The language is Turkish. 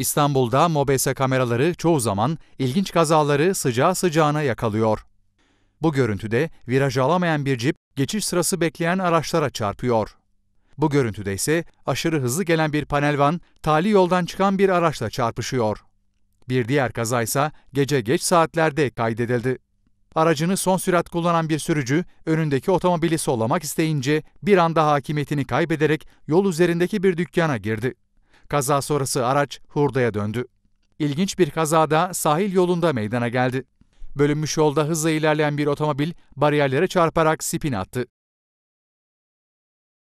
İstanbul'da MOBESE kameraları çoğu zaman ilginç kazaları sıcağı sıcağına yakalıyor. Bu görüntüde viraj alamayan bir cip geçiş sırası bekleyen araçlara çarpıyor. Bu görüntüde ise aşırı hızlı gelen bir panel van tali yoldan çıkan bir araçla çarpışıyor. Bir diğer kaza ise gece geç saatlerde kaydedildi. Aracını son sürat kullanan bir sürücü önündeki otomobili sollamak isteyince bir anda hakimiyetini kaybederek yol üzerindeki bir dükkana girdi. Kaza sonrası araç hurdaya döndü. İlginç bir kazada sahil yolunda meydana geldi. Bölünmüş yolda hızla ilerleyen bir otomobil bariyerlere çarparak spin attı.